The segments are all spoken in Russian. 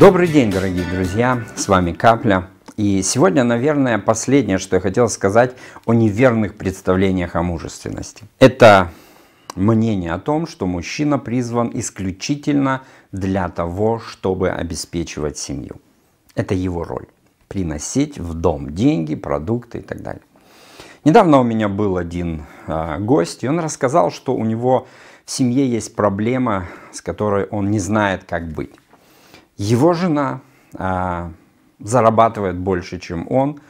Добрый день, дорогие друзья! С вами Капля. И сегодня, наверное, последнее, что я хотел сказать о неверных представлениях о мужественности. Это мнение о том, что мужчина призван исключительно для того, чтобы обеспечивать семью. Это его роль. Приносить в дом деньги, продукты и так далее. Недавно у меня был один э, гость, и он рассказал, что у него в семье есть проблема, с которой он не знает, как быть. Его жена а, зарабатывает больше, чем он,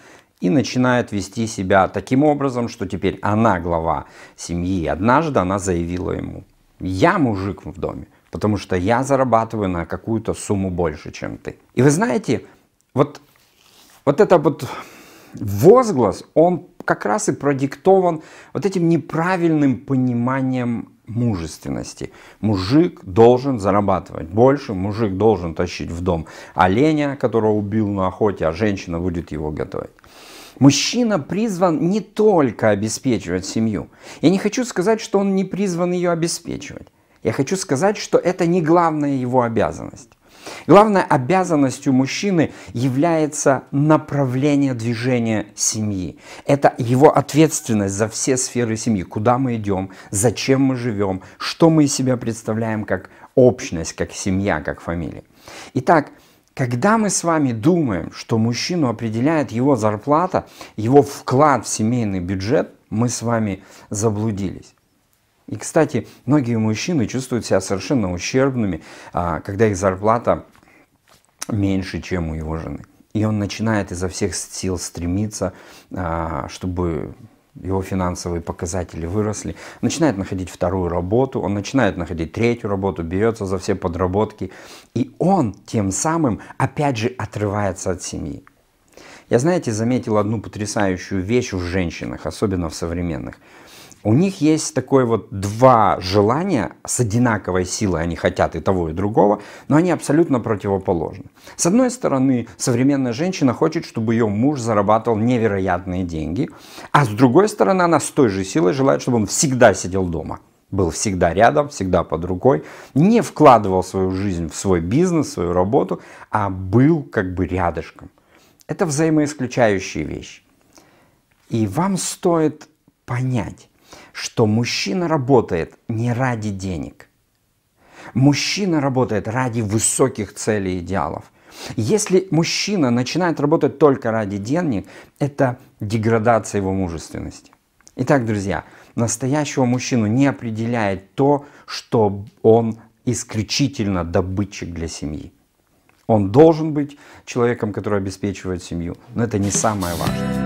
и начинает вести себя таким образом, что теперь она глава семьи. Однажды она заявила ему, я мужик в доме, потому что я зарабатываю на какую-то сумму больше, чем ты. И вы знаете, вот, вот это вот возглас, он как раз и продиктован вот этим неправильным пониманием мужественности. Мужик должен зарабатывать больше, мужик должен тащить в дом оленя, которого убил на охоте, а женщина будет его готовить. Мужчина призван не только обеспечивать семью. Я не хочу сказать, что он не призван ее обеспечивать. Я хочу сказать, что это не главная его обязанность. Главной обязанностью мужчины является направление движения семьи. Это его ответственность за все сферы семьи, куда мы идем, зачем мы живем, что мы из себя представляем как общность, как семья, как фамилия. Итак, когда мы с вами думаем, что мужчину определяет его зарплата, его вклад в семейный бюджет, мы с вами заблудились. И, кстати, многие мужчины чувствуют себя совершенно ущербными, а, когда их зарплата меньше, чем у его жены. И он начинает изо всех сил стремиться, а, чтобы его финансовые показатели выросли, начинает находить вторую работу, он начинает находить третью работу, берется за все подработки, и он тем самым опять же отрывается от семьи. Я, знаете, заметил одну потрясающую вещь в женщинах, особенно в современных – у них есть такое вот два желания с одинаковой силой, они хотят и того, и другого, но они абсолютно противоположны. С одной стороны, современная женщина хочет, чтобы ее муж зарабатывал невероятные деньги, а с другой стороны, она с той же силой желает, чтобы он всегда сидел дома был всегда рядом, всегда под рукой, не вкладывал свою жизнь в свой бизнес, свою работу, а был как бы рядышком. Это взаимоисключающие вещи. И вам стоит понять, что мужчина работает не ради денег. Мужчина работает ради высоких целей и идеалов. Если мужчина начинает работать только ради денег, это деградация его мужественности. Итак, друзья, настоящего мужчину не определяет то, что он исключительно добытчик для семьи. Он должен быть человеком, который обеспечивает семью, но это не самое важное.